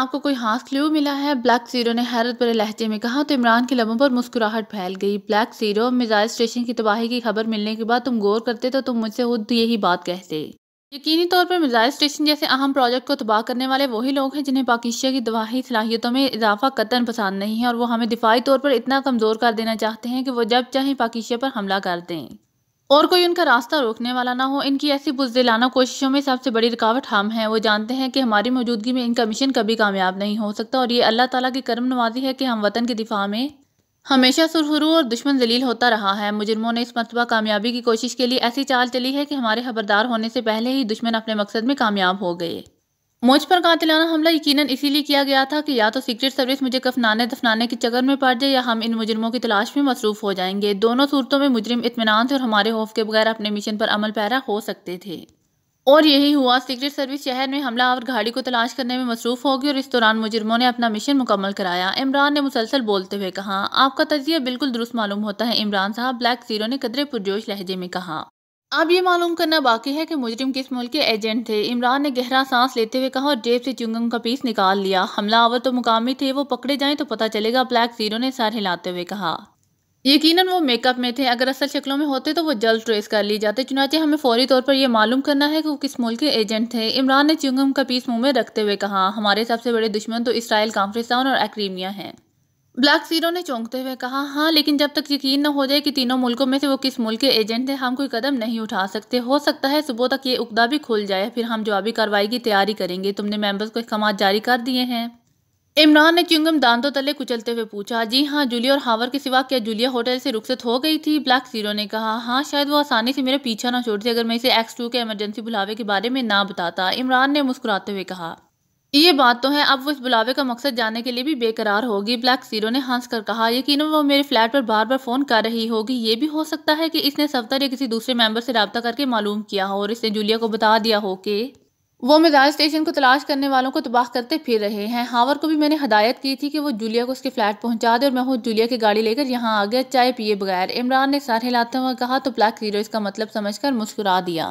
आपको कोई हाथ क्ल्यू मिला है ब्लैक जीरो ने हैरत भरे लहजे में कहा तो इमरान के लबों पर मुस्कुराहट फैल गई ब्लैक जीरो मिजाइल स्टेशन की तबाही की खबर मिलने के बाद तुम गौर करते तो तुम मुझसे खुद यही बात कहते यकीनी तौर पर मिजाइल स्टेशन जैसे अहम प्रोजेक्ट को तबाह करने वाले वही लोग हैं जिन्हें पाकिस्तान की दवाही सलाहियतों में इजाफा कतन पसंद नहीं है और वो हमें दिफाही तौर पर इतना कमज़ोर कर देना चाहते हैं कि वो जब चाहें पाकिस्तान पर हमला कर दें और कोई उनका रास्ता रोकने वाला ना हो इनकी ऐसी बुजदिलाना कोशिशों में सबसे बड़ी रुकावट हम हैं वो जानते हैं कि हमारी मौजूदगी में इनका मिशन कभी कामयाब नहीं हो सकता और ये अल्लाह ताला की करम नवाजी है कि हम वतन के दिफा में हमेशा सुरहरू और दुश्मन जलील होता रहा है मुजरमों ने इस मरतबा कामयाबी की कोशिश के लिए ऐसी चाल चली है कि हमारे खबरदार होने से पहले ही दुश्मन अपने मकसद में कामयाब हो गए मुझ पर कातिलाना हमला यकीनन इसीलिए किया गया था कि या तो सीक्रेट सर्विस मुझे कफनाने दफनाने के चक्कर में पड़ जाए या हम इन मुजरमों की तलाश में मसरूफ हो जाएंगे दोनों सूरतों में मुजरिम इतमान से और हमारे खौफ के बगैर अपने मिशन पर अमल पैरा हो सकते थे और यही हुआ सीक्रेट सर्विस शहर में हमला और घाड़ी को तलाश करने में मसरूफ होगी और इस दौरान मुजरमों ने अपना मिशन मुकम्मल कराया इमरान ने मुसलसल बोलते हुए कहा आपका तजिया बिल्कुल दुरुस्त मालूम होता है इमरान साहब ब्लैक जीरो ने कदरे पुरजोश लहजे में कहा अब ये मालूम करना बाकी है कि मुजरिम किस मुल्क के एजेंट थे इमरान ने गहरा सांस लेते हुए कहा और जेब से चुंगम का पीस निकाल लिया हमला आवर तो मुकामी थे वो पकड़े जाएं तो पता चलेगा ब्लैक जीरो ने सर हिलाते हुए कहा यकीनन वो मेकअप में थे अगर असल शक्लों में होते तो वो जल्द ट्रेस कर लिए जाते चुनाचे हमें फौरी तौर पर यह मालूम करना है कि वो किस मुल्क के एजेंट थे इमरान ने चुंगम का पीस मुंह में रखते हुए कहा हमारे सबसे बड़े दुश्मन तो इसराइल काफ्रिस्तान और एक्रीमिया हैं ब्लैक सीरो ने चौंकते हुए कहा हाँ लेकिन जब तक यकीन न हो जाए कि तीनों मुल्कों में से वो किस मुल्क के एजेंट हैं हम कोई कदम नहीं उठा सकते हो सकता है सुबह तक ये उकदा भी खुल जाए फिर हम जवाबी कार्रवाई की तैयारी करेंगे तुमने मेंबर्स को अहकाम जारी कर दिए हैं इमरान ने चुंगम दांतों तले कुचलते हुए पूछा जी हाँ जूलिया और हावर के सिवा क्या जूलिया होटल से रुखसत हो गई थी ब्लैक सीरो ने कहा हाँ शायद वो आसानी से मेरे पीछा ना छोड़ती अगर मैं इसे एक्स टू के एमरजेंसी बुलावे के बारे में ना बताता इमरान ने मुस्कुराते हुए कहा ये बात तो है अब वो इस बुलावे का मकसद जानने के लिए भी बेकरार होगी ब्लैक सीरो ने हंस कर कहा यकीन वो मेरे फ्लैट पर बार बार फ़ोन कर रही होगी ये भी हो सकता है कि इसने सफ्तर या किसी दूसरे मेंबर से रबता करके मालूम किया हो और इसने जूलिया को बता दिया हो कि वो मिजाज स्टेशन को तलाश करने वालों को तबाह करते फिर रहे हैं हावर को भी मैंने हदायत की थी कि वो जूलिया को उसके फ्लैट पहुंचा दे और मैं वो जूलिया की गाड़ी लेकर यहाँ आ गया चाय पिए बगैर इमरान ने सर हिलाते हुए कहा तो ब्लैक सीरो इसका मतलब कर मुस्कुरा दिया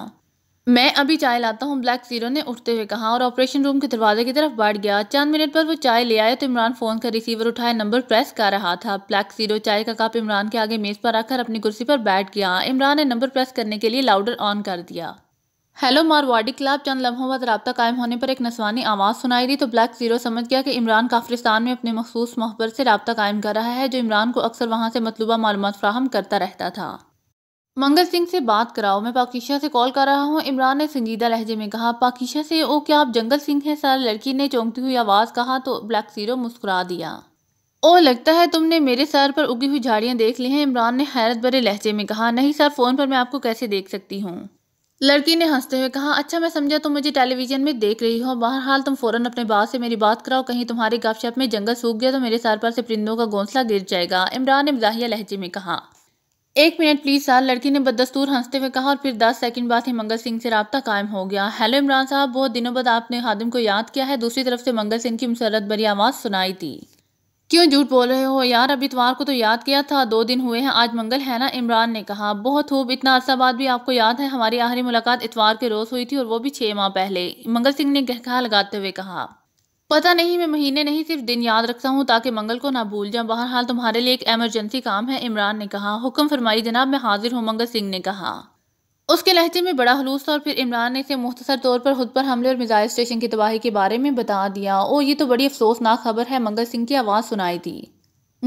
मैं अभी चाय लाता हूँ ब्लैक जीरो ने उठते हुए कहा और ऑपरेशन रूम के दरवाजे की तरफ बढ़ गया चंद मिनट पर वो चाय ले आया तो इमरान फ़ोन का रिसीवर उठाया नंबर प्रेस कर रहा था ब्लैक जीरो चाय का कप इमरान के आगे मेज़ पर रखकर अपनी कुर्सी पर बैठ गया इमरान ने नंबर प्रेस करने के लिए लाउडर ऑन कर दिया हेलो मारवाड़ी क्लब चंद लम्हों बाद रबता कायम होने पर एक नसवानी आवाज़ सुनाई दी तो ब्लैक ज़ीरो समझ गया कि इमरान काफ्रिस्तान में अपने मखसूस मोहबर से रबता कायम कर रहा है जो इमरान को अक्सर वहाँ से मतलूबा मालूम फ्राहम करता रहता था मंगल सिंह से बात कराओ मैं पाकिशा से कॉल कर रहा हूँ इमरान ने संजीदा लहजे में कहा पाकिशा से ओ क्या आप जंगल सिंह हैं सर लड़की ने चौंकती हुई आवाज़ कहा तो ब्लैक सीरो मुस्कुरा दिया ओ लगता है तुमने मेरे सर पर उगी हुई झाड़ियाँ देख ली हैं इमरान ने हैरत भरे लहजे में कहा नहीं सर फ़ोन पर मैं आपको कैसे देख सकती हूँ लड़की ने हंसते हुए कहा अच्छा मैं समझा तुम मुझे टेलीविज़न में देख रही हो बहरहाल तुम फ़ौरन अपने बात से मेरी बात कराओ कहीं तुम्हारे गपशप में जंगल सूख गया तो मेरे सर पर से परिंदों का घोंसला गिर जाएगा इमरान ने मजाहिया लहजे में कहा एक मिनट प्लीज सर लड़की ने बदस्तूर हंसते हुए कहा और फिर दस सेकंड बाद ही मंगल सिंह से रबता कायम हो गया हेलो इमरान साहब बहुत दिनों बाद आपने खादिम को याद किया है दूसरी तरफ से मंगल सिंह की मुसरत भरी आवाज़ सुनाई थी क्यों झूठ बोल रहे हो यार अब इतवार को तो याद किया था दो दिन हुए हैं आज मंगल है ना इमरान ने कहा बहुत खूब इतना अरसा बाद भी आपको याद है हमारी आखिरी मुलाकात इतवार के रोज़ हुई थी और वो भी छः माह पहले मंगल सिंह ने गहका लगाते हुए कहा पता नहीं मैं महीने नहीं सिर्फ दिन याद रखता हूँ ताकि मंगल को ना भूल जाऊँ बहरहाल तुम्हारे लिए एक एमरजेंसी काम है इमरान ने कहा हुक्म फरमाई जनाब मैं हाजिर हूँ मंगल सिंह ने कहा उसके लहजे में बड़ा हलूस था और फिर इमरान ने इसे मुख्तसर तौर पर खुद पर हमले और मिजाइल स्टेशन की तबाही के बारे में बता दिया ओ ये तो बड़ी अफसोसनाक खबर है मंगल सिंह की आवाज़ सुनाई दी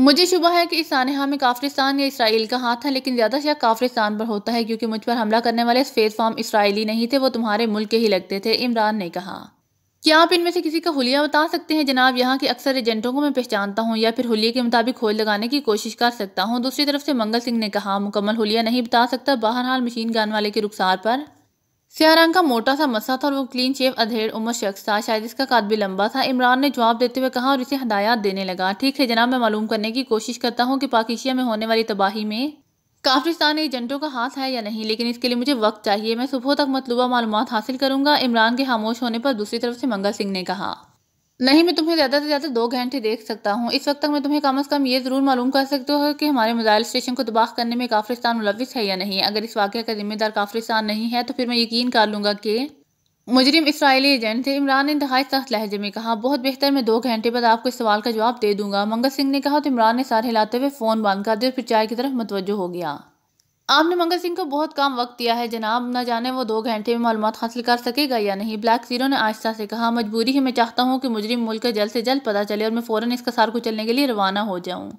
मुझे शुभ है कि इस सानहा में काफ्रिस्तान या इसराइल का हाथ है लेकिन ज़्यादा शक काफ्रिस्तान पर होता है क्योंकि मुझ पर हमला करने वाले फेस फार्म इसराइली नहीं थे वो तुम्हारे मुल्क के ही लगते थे इमरान ने कहा क्या आप इनमें से किसी का हुलिया बता सकते हैं जनाब यहाँ के अक्सर एजेंटों को मैं पहचानता हूँ या फिर हुलिया के मुताबिक खोल लगाने की कोशिश कर सकता हूँ दूसरी तरफ से मंगल सिंह ने कहा मुकम्मल हुलिया नहीं बता सकता बहरहाल मशीन गन वाले के रुखसार पर स्या रंग का मोटा सा मसा था और वो क्लीन शेव अधेड़ उम्र शख्स था शायद इसका काद भी लंबा था इमरान ने जवाब देते हुए कहा और इसे हदायत देने लगा ठीक है जनाब मैं मालूम करने की कोशिश करता हूँ कि पाकिशिया में होने वाली तबाही में काफिरिस्तान एजेंटों का हाथ है या नहीं लेकिन इसके लिए मुझे वक्त चाहिए मैं सुबह तक मतलूबा मालूम हासिल करूंगा इमरान के खामोश होने पर दूसरी तरफ से मंगल सिंह ने कहा नहीं मैं तुम्हें ज़्यादा से ज़्यादा दो घंटे देख सकता हूँ इस वक्त तक मैं तुम्हें कम अज़ कम ये ज़रूर मालूम कर सकते हो कि हमारे मोजाइल स्टेशन को तबाह करने में काफ्रिस्तान मुलविस है या नहीं अगर इस वाक़े का जिम्मेदार काफ्रिस्तान नहीं है तो फिर मैं यकीन कर लूँगा कि मुजरिम इसराइली एजेंट थे इमरान ने इंतहाई सख्त लहजे में कहा बहुत बेहतर मैं दो घंटे बाद आपको इस सवाल का जवाब दे दूंगा मंगत सिंह ने कहा तो इमरान ने सार हिलाते हुए फ़ोन बंद कर दिया और फिर चाय की तरफ मतवजो हो गया आपने मंगल सिंह को बहुत कम वक्त दिया है जनाब ना जाने वो दो घंटे में मालूम हासिल कर सकेगा या नहीं ब्लैक जीरो ने आहिस्ता से कहा मजबूरी है मैं चाहता हूँ कि मुजरिम मुल्क जल्द से जल्द पता चले और मैं फ़ौरन इसका सार को चलने के लिए रवाना हो जाऊँ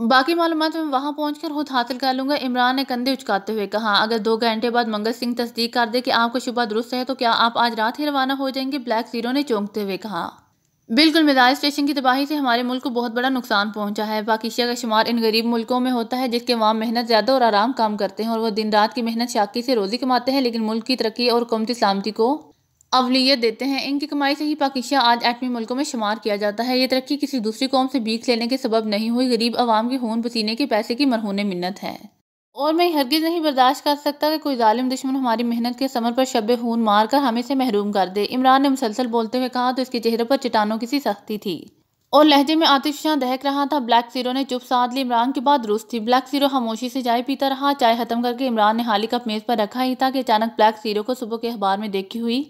बाकी मालूम मैं वहाँ पहुँच कर खुद हासिल कर लूँगा इमरान ने कंधे उचकाते हुए कहा अगर दो घंटे बाद मंगल सिंह तस्दीक कर दे कि आपका शुबा दुरुस्त है तो क्या आप आज रात ही रवाना हो जाएंगे ब्लैक जीरो ने चौंकते हुए कहा बिल्कुल मिजाज स्टेशन की तबाही से हमारे मुल्क को बहुत बड़ा नुकसान पहुंचा है पाकिस्तान का शुमार इन गरीब मुल्कों में होता है जिसके वहाँ मेहनत ज़्यादा और आराम काम करते हैं और वो दिन रात की मेहनत शाकी से रोज़ी कमाते हैं लेकिन मुल्क की तरक्की और कौमती सलामती को अवलीत देते हैं इनकी कमाई से ही पाकिस्तान आज एटमी मुल्कों में शुमार किया जाता है ये तरक्की किसी दूसरी कौम से भीख लेने के सबब नहीं हुई गरीब आवाम के खून पसीने के पैसे की मरहून मिन्नत है और मैं हरगिज़ नहीं बर्दाश्त कर सकता कि कोई ालिम दुश्मन हमारी मेहनत के समर पर शब खून मार कर हमें से महरूम कर दे इमरान ने मुसलसल बोलते हुए कहा तो इसके चेहरे पर चटानों की सी सख्ती थी और लहजे में आतिफ शाह दहक रहा था ब्लैक जीरो ने चुप साध ली इमरान के बाद दुरुस्त थी ब्लैक जीरो खामोशी से चाय पीता रहा चाय खत्म करके इमरान ने हाली कप मेज़ पर रखा ही था कि अचानक ब्लैक जीरो को सुबह के अखबार में देखी हुई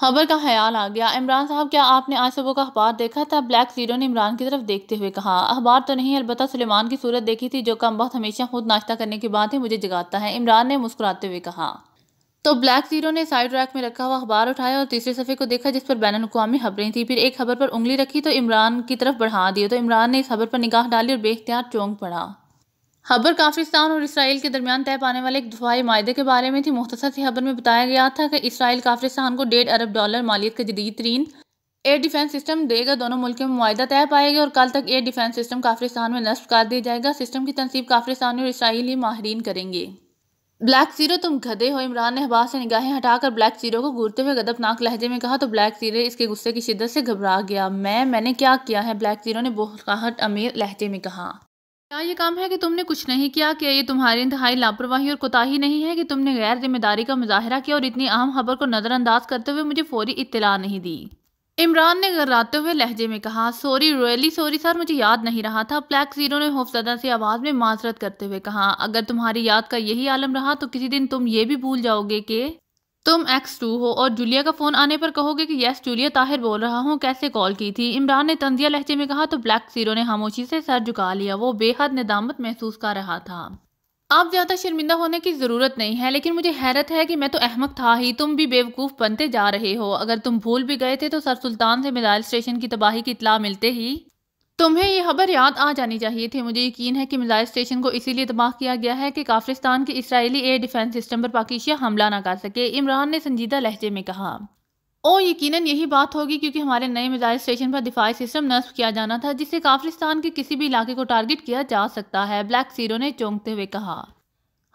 खबर का ख्याल आ गया इमरान साहब क्या आपने आज सुबह का अखबार देखा था ब्लैक जीरो ने इमरान की तरफ देखते हुए कहा अखबार तो नहीं अलबत्त सुलेमान की सूरत देखी थी जो कम बहुत हमेशा खुद नाश्ता करने के बाद ही मुझे जगाता है इमरान ने मुस्कुराते हुए कहा तो ब्लैक जीरो ने साइड रैक में रखा हुआ अखबार उठाया और तीसरे सफ़े को देखा जिस पर बैन अवी खबरें थी फिर एक खबर पर उंगली रखी तो इमरान की तरफ बढ़ा दी तो इमरान ने इस खबर पर निगाह डाली और बेख्तियार चौंक पड़ा खबर काफिस्तान और इसराइल के दरमियान तय पाने वाले एक दफाई माहे के बारे में थी मुख्तर सी खबर में बताया गया था कि इसराइल काफिस्तान को डेढ़ अरब डॉलर मालियत का जदीद तरीन एयर डिफेंस सिस्टम देगा दोनों मुल्क में माहा तय पाएगा और कल तक एयर डिफेंस सिस्टम काफिस्तान में नष्ट कर दिया जाएगा सिस्टम की तनसीब काफिस्तानी और इसराइली माहरीन करेंगे ब्लैक जीरो तुम गधे हो इमरान ने हबास से निगाहें हटाकर ब्लैक जीरो को घूरते हुए गदबनाक लहजे में कहा तो ब्लैक जीरो इसके गुस्से की शिदत से घबरा गया मैं मैंने क्या किया है ब्लैक जीरो ने बहुत अमीर लहजे में कहा क्या हाँ, ये काम है कि तुमने कुछ नहीं किया क्या ये तुम्हारी इंतहाई लापरवाही और कोताही नहीं है कि तुमने गैर जिम्मेदारी का मुजाहरा किया और इतनी अहम खबर को नज़रअंदाज करते हुए मुझे फौरी इतला नहीं दी इमरान ने गर्राते हुए लहजे में कहा सॉरी रोयली सॉरी सर मुझे याद नहीं रहा था ब्लैक जीरो ने हौफजदा से आवाज़ में माजरत करते हुए कहा अगर तुम्हारी याद का यही आलम रहा तो किसी दिन तुम ये भी भूल जाओगे कि तुम एक्स टू हो और जूलिया का फ़ोन आने पर कहोगे कि यस जूलिया ताहिर बोल रहा हूँ कैसे कॉल की थी इमरान ने तंजिया लहजे में कहा तो ब्लैक सीरो ने खामोशी से सर झुका लिया वो बेहद निदामत महसूस कर रहा था आप ज़्यादा शर्मिंदा होने की ज़रूरत नहीं है लेकिन मुझे हैरत है कि मैं तो अहमक था ही तुम भी बेवकूफ़ बनते जा रहे हो अगर तुम भूल भी गए थे तो सर सुल्तान से मिजाइल स्टेशन की तबाही की इतला मिलते ही तुम्हें यह खबर याद आ जानी चाहिए थी मुझे यकीन है कि मिजाइल स्टेशन को इसीलिए तबाह किया गया है कि काफ्रिस्तान के इसराइली एयर डिफेंस सिस्टम पर पाकिस्तान हमला ना कर सके इमरान ने संजीदा लहजे में कहा ओ यकीनन यही बात होगी क्योंकि हमारे नए मिजाइल स्टेशन पर दिफाई सिस्टम नस्ब किया जाना था जिससे काफ्रिस्तान के किसी भी इलाके को टारगेट किया जा सकता है ब्लैक सीरो ने चौंकते हुए कहा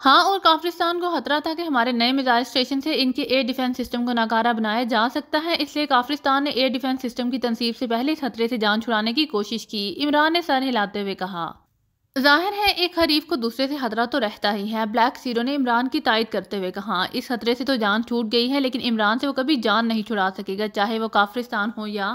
हाँ और काफ्रिस्तान को खतरा था कि हमारे नए मिजाइल स्टेशन से इनके एयर डिफेंस सिस्टम को नाकारा बनाया जा सकता है इसलिए काफ्रिस्तान ने एयर डिफेंस सिस्टम की तनसीब से पहले इस खतरे से जान छुड़ाने की कोशिश की इमरान ने सर हिलाते हुए कहा जाहिर है एक हरीफ को दूसरे से खतरा तो रहता ही है ब्लैक सीरो ने इमरान की तायद करते हुए कहा इस खतरे से तो जान छूट गई है लेकिन इमरान से वो कभी जान नहीं छुड़ा सकेगा चाहे वो काफ्रिस्तान हो या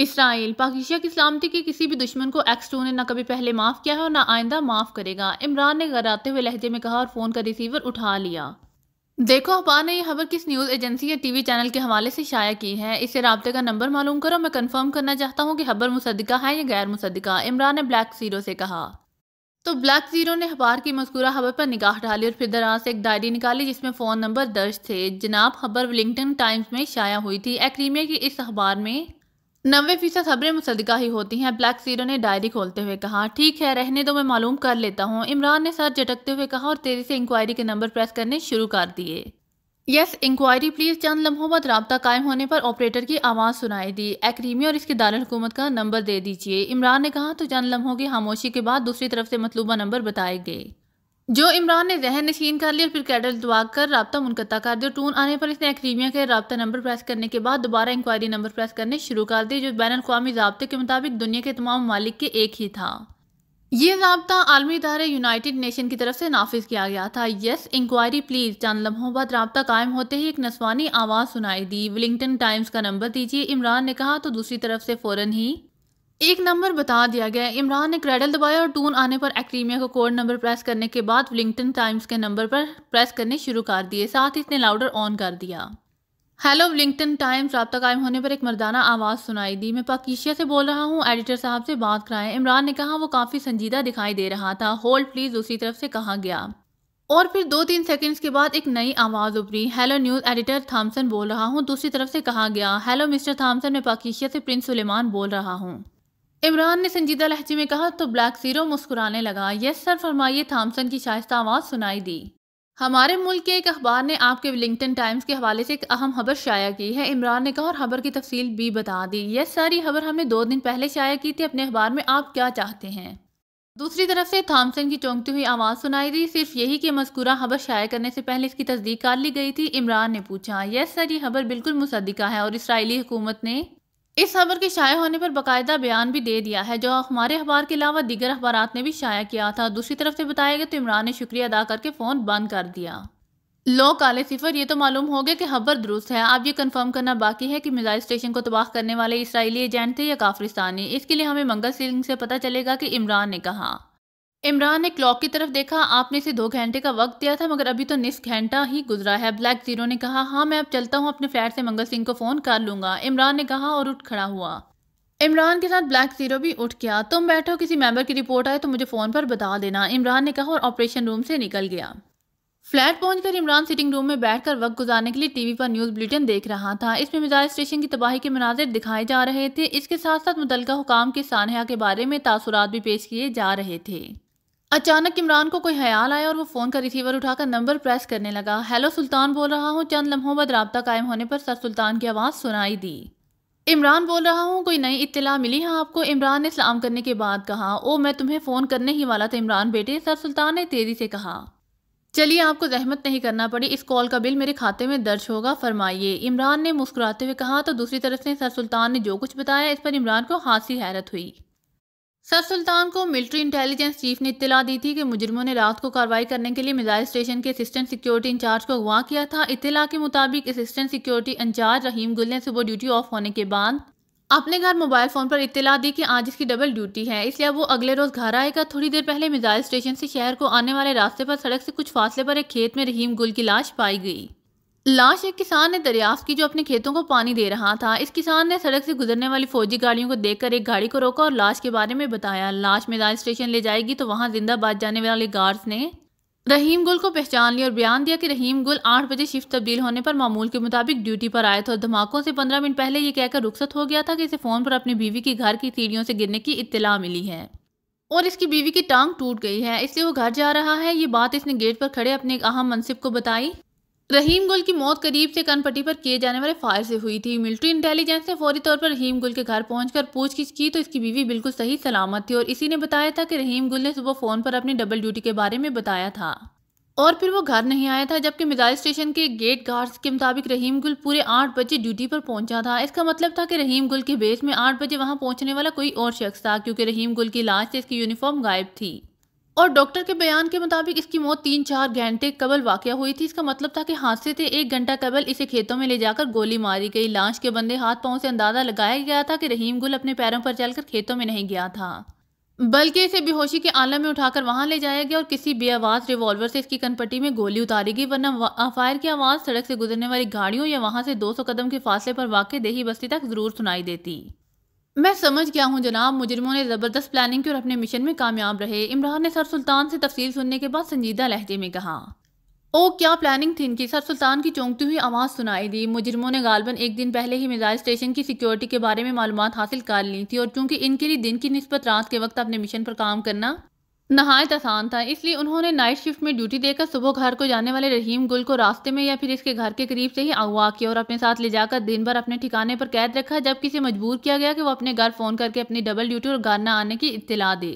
इसराइल पाकिस्तान की सलामती के किसी भी दुश्मन को एक्सटू ने न कभी पहले माफ़ किया है और ना आइंदा माफ़ करेगा इमरान ने गराते हुए लहजे में कहा और फ़ोन का रिसीवर उठा लिया देखो अखबार ने यह खबर किस न्यूज़ एजेंसी या टीवी चैनल के हवाले से शाया की है इसे रबते का नंबर मालूम करो मैं कंफर्म करना चाहता हूँ कि खबर मुसद्दिका है या गैर मुसदा इमरान ने ब्लैक जीरो से कहा तो ब्लैक जीरो ने अखबार की मस्कूरा खबर पर निगाह डाली और फिर दराज से एक डायरी निकाली जिसमें फ़ोन नंबर दर्ज थे जनाब खबर विलिंगटन टाइम्स में शाया हुई थी एक्रीमिया की इस अखबार में नब्बे फीसद खबरें मुसदा ही होती हैं ब्लैक सीरो ने डायरी खोलते हुए कहा ठीक है रहने दो मैं मालूम कर लेता हूँ इमरान ने सर झटकते हुए कहा और तेजी से इंक्वायरी के नंबर प्रेस करने शुरू कर दिए यस इंक्वायरी प्लीज़ चंद लम्हों बाद रबता कायम होने पर ऑपरेटर की आवाज़ सुनाई दी एक्रीमी और इसके हुकूमत का नंबर दे दीजिए इमरान ने कहा तो चंद लम्हों की खामोशी के बाद दूसरी तरफ से मतलूबा नंबर बताए गए जो इमरान ने जहर नशीन कर लिया और फिर कैडल दुआ कर रबता मुनता कर दिया टून आने पर इसने अक्रीमिया के रबा नंबर प्रेस करने के बाद दोबारा इंक्वायरी नंबर प्रेस करने शुरू कर दिए जो बैन अवी जबते के मुताबिक दुनिया के तमाम ममालिक के एक ही था ये रबता आलमी इदारे यूनाइटेड नेशन की तरफ से नाफिज किया गया था यस इंक्वायरी प्लीज़ चंद लम्हों बाद रबता कायम होते ही एक नस्वानी आवाज़ सुनाई दी विलिंगटन टाइम्स का नंबर दीजिए इमरान ने कहा तो दूसरी तरफ से फ़ौरन ही एक नंबर बता दिया गया इमरान ने क्रेडल दबाया और टून आने पर एक्रीमिया को कोड नंबर प्रेस करने के बाद विलिंगटन टाइम्स के नंबर पर प्रेस करने शुरू कर दिए साथ ही इसने लाउडर ऑन कर दिया हेलो विलिंगटन टाइम्स रबता कायम होने पर एक मर्दाना आवाज़ सुनाई दी मैं पाकिशिया से बोल रहा हूँ एडिटर साहब से बात कराएं इमरान ने कहा वो काफ़ी संजीदा दिखाई दे रहा था होल्ड प्लीज़ दूसरी तरफ से कहा गया और फिर दो तीन सेकंड्स के बाद एक नई आवाज़ उभरी हेलो न्यूज़ एडिटर थामसन बोल रहा हूँ दूसरी तरफ से कहा गया हेलो मिस्टर थामसन मैं पाकिशिया से प्रिंस सुलेमान बोल रहा हूँ इमरान ने संजीदा लहजे में कहा तो ब्लैक सीरो मुस्कुराने लगा यस सर फरमाइए थॉमसन की शाइस्ता आवाज़ सुनाई दी हमारे मुल्क के एक अखबार ने आपके विलिंगटन टाइम्स के हवाले से एक अहम खबर शाया की है इमरान ने कहा और खबर की तफसील भी बता दी यह सारी खबर हमने दो दिन पहले शाया की थी अपने अखबार में आप क्या चाहते हैं दूसरी तरफ से थॉमसन की चौंकती हुई आवाज़ सुनाई दी सिर्फ यही कि मस्कुरा खबर शाया करने से पहले इसकी तस्दीक कर ली गई थी इमरान ने पूछा यस सर खबर बिल्कुल मुसदिका है और इसराइली हुकूमत ने इस खबर के शाये होने पर बाकायदा बयान भी दे दिया है जो हमारे अखबार के अलावा दीगर अखबार ने भी शाया किया था दूसरी तरफ से बताया गया तो इमरान ने शुक्रिया अदा करके फ़ोन बंद कर दिया लो काले सिफर ये तो मालूम हो गया कि खबर दुरुस्त है अब ये कंफर्म करना बाकी है कि मिजाइल स्टेशन को तबाह करने वाले इसराइली एजेंट थे या काफ्रिस्तानी इसके लिए हमें मंगल सिंह से पता चलेगा कि इमरान ने कहा इमरान ने क्लॉक की तरफ देखा आपने इसे दो घंटे का वक्त दिया था मगर अभी तो निस घंटा ही गुजरा है ब्लैक जीरो ने कहा हाँ मैं अब चलता हूँ अपने फ्लैट से मंगल सिंह को फ़ोन कर लूंगा इमरान ने कहा और उठ खड़ा हुआ इमरान के साथ ब्लैक जीरो भी उठ गया तुम बैठो किसी मेंबर की रिपोर्ट आए तो मुझे फ़ोन पर बता देना इमरान ने कहा और ऑपरेशन रूम से निकल गया फ्लैट पहुंचकर इमरान सिटिंग रूम में बैठकर वक्त गुजारने के लिए टीवी पर न्यूज़ बुलेटिन देख रहा था इसमें मिजाज स्टेशन की तबाही के मनाजिर दिखाए जा रहे थे इसके साथ साथ मुतलका हुकाम के सानहा के बारे में तासुरात भी पेश किए जा रहे थे अचानक इमरान को कोई ख्याल आया और वो फ़ोन का रिसीवर उठाकर नंबर प्रेस करने लगा हेलो सुल्तान बोल रहा हूँ चंद लम्हों बाद रबता कायम होने पर सर सुल्तान की आवाज़ सुनाई दी इमरान बोल रहा हूँ कोई नई इतला मिली है हाँ आपको इमरान ने सलाम करने के बाद कहा ओ मैं तुम्हें फ़ोन करने ही वाला था इमरान बेटे सर सुल्तान ने तेज़ी से कहा चलिए आपको जहमत नहीं करना पड़ी इस कॉल का बिल मेरे खाते में दर्ज होगा फरमाइए इमरान ने मुस्कुराते हुए कहा तो दूसरी तरफ से सर सुल्तान ने जो कुछ बताया इस पर इमरान को खासी हैरत हुई सर सुल्तान को मिलिट्री इंटेलिजेंस चीफ ने इतला दी थी कि मुजरमों ने रात को कार्रवाई करने के लिए मिजाइल स्टेशन के असिस्टेंट सिक्योरिटी इंचार्ज को अगवा किया था इतला के मुताबिक असिस्टेंट सिक्योरिटी इंचार्ज रहीम गुल ने सुबह ड्यूटी ऑफ होने के बाद अपने घर मोबाइल फ़ोन पर इतला दी कि आज इसकी डबल ड्यूटी है इसलिए वो अगले रोज़ घर आएगा थोड़ी देर पहले मिजाइल स्टेशन से शहर को आने वाले रास्ते पर सड़क से कुछ फासले पर एक खेत में रहीम गुल की लाश पाई गई लाश एक किसान ने दरियाफ्त की जो अपने खेतों को पानी दे रहा था इस किसान ने सड़क से गुजरने वाली फौजी गाड़ियों को देखकर एक गाड़ी को रोका और लाश के बारे में बताया लाश मैदान स्टेशन ले जाएगी तो वहां जिंदाबाद जाने वाले गार्ड्स ने रहीम गुल को पहचान लिया और बयान दिया कि रहीम गुल आठ बजे शिफ्ट तब्दील होने पर मामूल के मुताबिक ड्यूटी पर आया था और धमाकों से पंद्रह मिनट पहले ये कहकर रुखसत हो गया था कि इसे फ़ोन पर अपनी बीवी के घर की सीढ़ियों से गिरने की इतला मिली है और इसकी बीवी की टांग टूट गई है इसलिए वो घर जा रहा है ये बात इसने गेट पर खड़े अपने एक अहम मनसिब को बताई रहीम गुल की मौत करीब से कनपट्टी पर किए जाने वाले फायर से हुई थी मिलिट्री इंटेलिजेंस ने फौरी तौर पर रहीम गुल के घर पहुंचकर पूछगिछ की तो इसकी बीवी बिल्कुल सही सलामत थी और इसी ने बताया था कि रहीम गुल ने सुबह फ़ोन पर अपनी डबल ड्यूटी के बारे में बताया था और फिर वो घर नहीं आया था जबकि मिजाइल स्टेशन के गेट गार्ड्स के मुताबिक रहीम गुल पूरे आठ बजे ड्यूटी पर पहुंचा था इसका मतलब था कि रहीम गुल के बेस में आठ बजे वहां पहुंचने वाला कोई और शख्स था क्योंकि रहीम गुल की लाश से इसकी यूनिफॉर्म गायब थी और डॉक्टर के बयान के मुताबिक इसकी मौत तीन चार घंटे कबल वाक़ हुई थी इसका मतलब था कि हादसे से एक घंटा कबल इसे खेतों में ले जाकर गोली मारी गई लाश के बंदे हाथ पांव से अंदाज़ा लगाया गया था कि रहीम गुल अपने पैरों पर चलकर खेतों में नहीं गया था बल्कि इसे बेहोशी के आलम में उठाकर वहां ले जाया गया और किसी बेआवाज़ रिवॉल्वर से इसकी कनपट्टी में गोली उतारी गई वरना फायर की आवाज़ सड़क से गुजरने वाली गाड़ियों या वहां से 200 कदम के फासले पर वाक़ देही बस्ती तक ज़रूर सुनाई देती मैं समझ गया हूँ जनाब मुजरमों ने ज़बरदस्त प्लानिंग की और अपने मिशन में कामयाब रहे इमरान ने सर सुल्तान से तफसील सुनने के बाद संजीदा लहजे में कहा ओ क्या प्लानिंग थी इनकी सर सुल्तान की चौंकती हुई आवाज़ सुनाई दी मुजरमों ने गालबन एक दिन पहले ही मिजाइल स्टेशन की सिक्योरिटी के बारे में मालूम हासिल कर ली थी और चूंकि इनके लिए दिन की नस्बत रात के वक्त अपने मिशन पर काम करना नहायत आसान था इसलिए उन्होंने नाइट शिफ्ट में ड्यूटी देकर सुबह घर को जाने वाले रहीम गुल को रास्ते में या फिर इसके घर के करीब से ही अगवा किया और अपने साथ ले जाकर दिन भर अपने ठिकाने पर कैद रखा जबकि इसे मजबूर किया गया कि वो अपने घर फ़ोन करके अपनी डबल ड्यूटी और घर न आने की इतला दे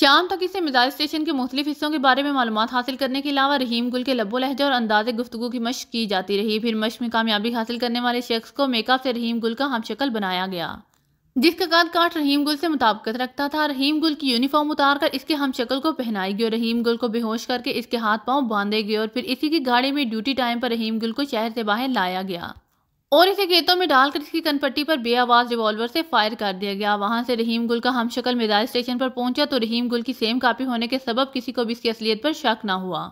शाम तक इसे मिजाज स्टेशन के मुख्तलिफ हिस्सों के बारे में मालूम हासिल करने के अलावा रहीम गुल के लबो लहजे और अंदाज गुफ्तु की मश की जाती रही फिर मश्क में कामयाबी हासिल करने वाले शख्स को मेकअप से रहीम गुल का शक्ल बनाया गया जिसका कद काट रहीम गुल से मुताबकत रखता था रहीम गुल की यूनिफॉर्म उतार कर इसके हम शक्ल को पहनाई गई और रहीम गुल को बेहोश करके इसके हाथ पांव बांधे गए और फिर इसी की गाड़ी में ड्यूटी टाइम पर रहीम गुल को शहर से बाहर लाया गया और इसे खेतों में डालकर इसकी कनपट्टी पर आवाज रिवॉल्वर से फायर कर दिया गया वहां से रहीम गुल का हम शक्ल मिजाज स्टेशन पर पहुंचा तो रहीम गुल की सेम कापी होने के सबब किसी को भी इसकी असलियत पर शक न हुआ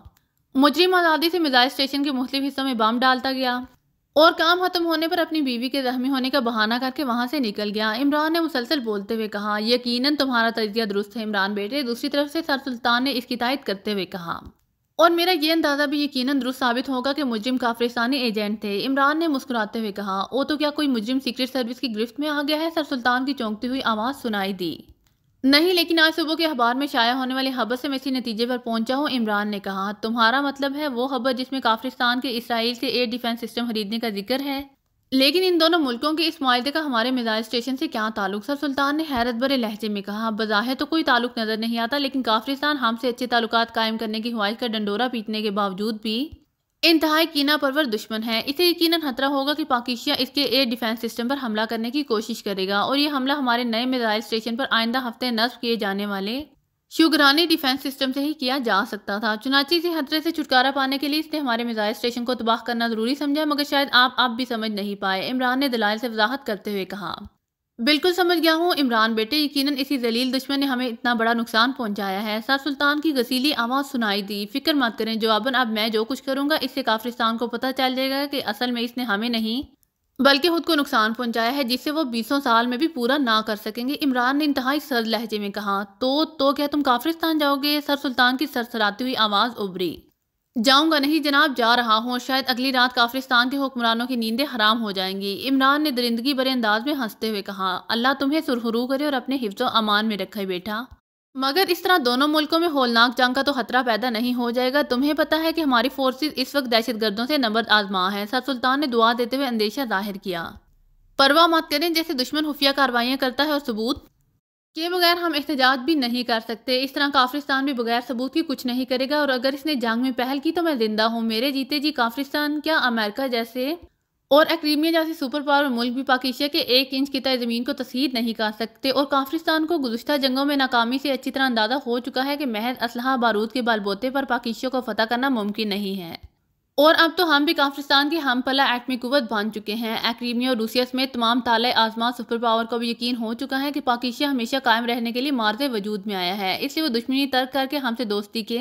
मुजरिम आज़ादी से मिजाज स्टेशन के मुख्तलिफ हिस्सों में बम डालता गया और काम ख़त्म होने पर अपनी बीवी के जख्मी होने का बहाना करके वहाँ से निकल गया इमरान ने मुसलसल बोलते हुए कहा यकीनन तुम्हारा तजिया दुरुस्त है इमरान बेटे दूसरी तरफ से सर सुल्तान ने इसकी तायद करते हुए कहा और मेरा ये अंदाज़ा भी यकीनन दुरुस्त साबित होगा कि मुजिम काफ्रिस्तानी एजेंट थे इमरान ने मुस्कुराते हुए कहा ओ तो क्या कोई मुजिम सीक्रेट सर्विस की गिरफ्त में आ गया है सर सुल्तान की चौंकती हुई आवाज़ सुनाई दी नहीं लेकिन आज सुबह के अखबार में शाया होने वाली खबर से मैं इसी नतीजे पर पहुंचा हूं इमरान ने कहा तुम्हारा मतलब है वो खबर जिसमें काफ्रिस्तान के इसराइल से एयर डिफेंस सिस्टम खरीदने का जिक्र है लेकिन इन दोनों मुल्कों के इस मुआदे का हमारे मिजाइल स्टेशन से क्या ताल्लुक सर सुल्तान ने हैरत भरे लहजे में कहा बजाहे तो कोई ताल्लुक नज़र नहीं आता लेकिन काफ्रिस्तान हमसे अच्छे ताल्लुक कायम करने की ख्वाहिश का डंडोरा पीटने के बावजूद भी इंतहाई कीना परवर दुश्मन है इसे यकीन खतरा होगा कि पाकिस्तान इसके एयर डिफेंस सिस्टम पर हमला करने की कोशिश करेगा और ये हमला हमारे नए मिजाइल स्टेशन पर आइंदा हफ्ते नस्ब किए जाने वाले शुगरानी डिफेंस सिस्टम से ही किया जा सकता था चुनाची से खतरे से छुटकारा पाने के लिए इसने हमारे मिजाइल स्टेशन को तबाह करना जरूरी समझा मगर शायद आप आप भी समझ नहीं पाए इमरान ने दलाल से वजाहत करते हुए कहा बिल्कुल समझ गया हूँ इमरान बेटे यकीनन इसी जलील दुश्मन ने हमें इतना बड़ा नुकसान पहुँचाया है सर सुल्तान की गसीली आवाज़ सुनाई दी फिक्र मत करें जवाबन अब मैं जो कुछ करूँगा इससे काफ्रिस्तान को पता चल जाएगा कि असल में इसने हमें नहीं बल्कि खुद को नुकसान पहुंचाया है जिसे वो बीसों साल में भी पूरा ना कर सकेंगे इमरान ने इंतहाई सर लहजे में कहा तो तो क्या तुम काफ्रिस्तान जाओगे सर सुल्तान की सरसराती हुई आवाज़ उभरी जाऊंगा नहीं जनाब जा रहा हूँ शायद अगली रात काफ्रिस्तान के हुक्मरानों की नींदें हराम हो जाएंगी इमरान ने दरिंदगी भरे अंदाज में हंसते हुए कहा अल्लाह तुम्हें सुरहरू करे और अपने हिफ्ज़ अमान में रखे बेटा मगर इस तरह दोनों मुल्कों में होलनाक जंग का तो खतरा पैदा नहीं हो जाएगा तुम्हें पता है कि हमारी फोर्सेस इस वक्त दहशत गर्दों से नंबर आजमा है सर सुल्तान ने दुआ देते हुए अंदेशा जाहिर किया परवाह मत करें जैसे दुश्मन खुफिया कार्रवाइयाँ करता है और सबूत के बगैर हम एहतजाज भी नहीं कर सकते इस तरह काफ्रिस्तान भी बगैर सबूत की कुछ नहीं करेगा और अगर इसने जंग में पहल की तो मैं जिंदा हूँ मेरे जीते जी काफ्रिस्तान क्या अमेरिका जैसे और एक्रीमिया जैसे सुपर पावर मुल्क भी पाकिस्तान के एक इंच की तय ज़मीन को तस्हीर नहीं कर सकते और काफ्रिस्तान को गुजशत जंगों में नाकामी से अच्छी तरह अंदाजा हो चुका है कि महज असलहा बारूद के बालबोते पर पाकिस्तान को फतह करना मुमकिन नहीं है और अब तो हम भी काफ्रिस्तान की पला एटमी कुत बन चुके हैं एक्रीमी और रूसिया समेत तमाम ताले आजमा सुपर पावर को भी यकीन हो चुका है कि पाकिस्तान हमेशा कायम रहने के लिए मारते वजूद में आया है इसलिए वो दुश्मनी तर्क करके हमसे दोस्ती के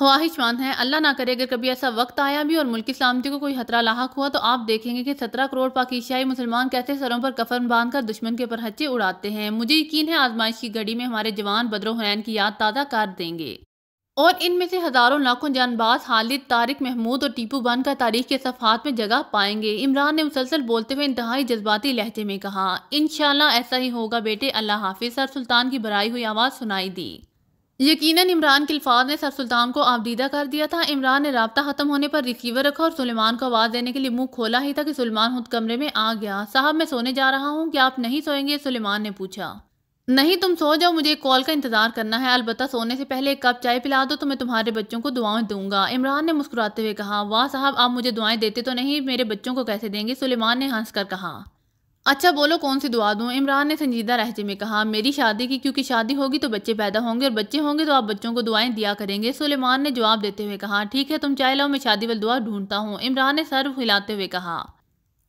ख्वाहिशमान है अल्लाह ना करे अगर कभी ऐसा वक्त आया भी और मुल्क की सलामती को कोई खतरा लाक हुआ तो आप देखेंगे कि सत्रह करोड़ पाकिस्तानी मुसलमान कैसे सरों पर कफन बांध कर दुश्मन के परहचे उड़ाते हैं मुझे यकीन है आजमाइश की घड़ी में हमारे जवान बद्रो हुनैन की याद ताज़ा कर देंगे और इनमें से हज़ारों लाखों जानबाज खालिद तारिक महमूद और टीपू बन का तारीख के सफ़ात में जगह पाएंगे इमरान ने मुसलसल बोलते हुए इंतहाई जज्बाती लहजे में कहा इन ऐसा ही होगा बेटे अल्लाह हाफिज सर सुल्तान की भराई हुई आवाज़ सुनाई दी यकीनन इमरान के अल्फाज ने सर सुल्तान को आबदीदा कर दिया था इमरान ने रबता ख़त्म होने पर रिसीवर रखा और सुलेमान को आवाज़ देने के लिए मुंह खोला ही था कि सुलेमान खुद कमरे में आ गया साहब मैं सोने जा रहा हूँ क्या आप नहीं सोएंगे सुलेमान ने पूछा नहीं तुम सो जाओ मुझे कॉल का इंतज़ार करना है अलबत्त सोने से पहले एक कप चाय पिला दो तो मैं तुम्हारे बच्चों को दुआएं दूंगा इमरान ने मुस्कुराते हुए कहा वाह साहब आप मुझे दुआएं देते तो नहीं मेरे बच्चों को कैसे देंगे सुलेमान ने कर कहा अच्छा बोलो कौन सी दुआ दूँ इमरान ने संजीदा रहजे में कहा मेरी शादी की क्योंकि शादी होगी तो बच्चे पैदा होंगे और बच्चे होंगे तो आप बच्चों को दुआएं दिया करेंगे सुलेमान ने जवाब देते हुए कहा ठीक है तुम चाय लाओ मैं शादी वाली दुआ ढूंढता हूँ इमरान ने सर हिलाते हुए कहा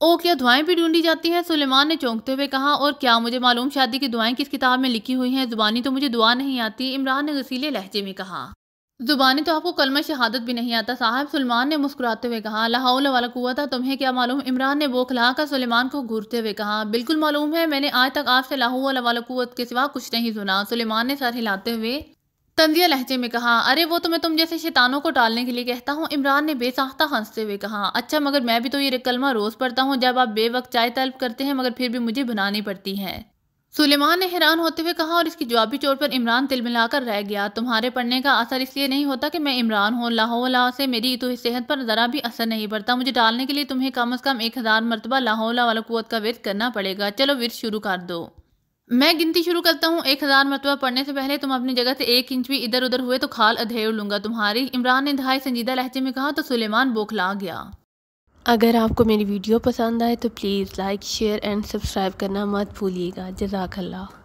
ओ क्या दुआएं भी ढूंढी जाती हैं सुलेमान ने चौंकते हुए कहा और क्या मुझे मालूम शादी की दुआएं किस किताब में लिखी हुई हैं जुबानी तो मुझे दुआ नहीं आती इमरान ने गसीले लहजे में कहा जुबानी तो आपको कलमा शहादत भी नहीं आता साहब सलमान ने मुस्कुराते हुए कहा लाहौल वाला कुआ था तुम्हें क्या मालूम इमरान ने बोखला का सुलेमान को घूरते हुए कहा बिल्कुल मालूम है मैंने आज तक आपसे लाहौल वाला कुत के सिवा कुछ नहीं सुना सुलेमान ने सर हिलाते हुए तंजिया लहजे में कहा अरे वो तो मैं तुम जैसे शैतानों को टालने के लिए कहता हूँ इमरान ने बेसाख्ता हंसते हुए कहा अच्छा मगर मैं भी तो ये कलमा रोज़ पढ़ता हूँ जब आप वक्त चाय तलब करते हैं मगर फिर भी मुझे बनानी पड़ती है सुलेमान ने हैरान होते हुए कहा और इसकी जवाबी चोर पर इमरान तिल मिलाकर रह गया तुम्हारे पढ़ने का असर इसलिए नहीं होता कि मैं इमरान हूँ लाहौल ला से मेरी तो सेहत पर ज़रा भी असर नहीं पड़ता मुझे डालने के लिए तुम्हें कम अज़ कम एक हज़ार मरतबा लाहौला वाला कुत का विरत करना पड़ेगा चलो विरत शुरू कर दो मैं गिनती शुरू करता हूँ एक हज़ार मरतबा पढ़ने से पहले तुम अपनी जगह से एक इंच भी इधर उधर हुए तो खाल अधेड़ लूँगा तुम्हारी इमरान ने दहाई संजीदा लहजे में कहा तो सुलेमान बोखला गया अगर आपको मेरी वीडियो पसंद आए तो please like share and subscribe करना मत भूलिएगा जजाकल्ला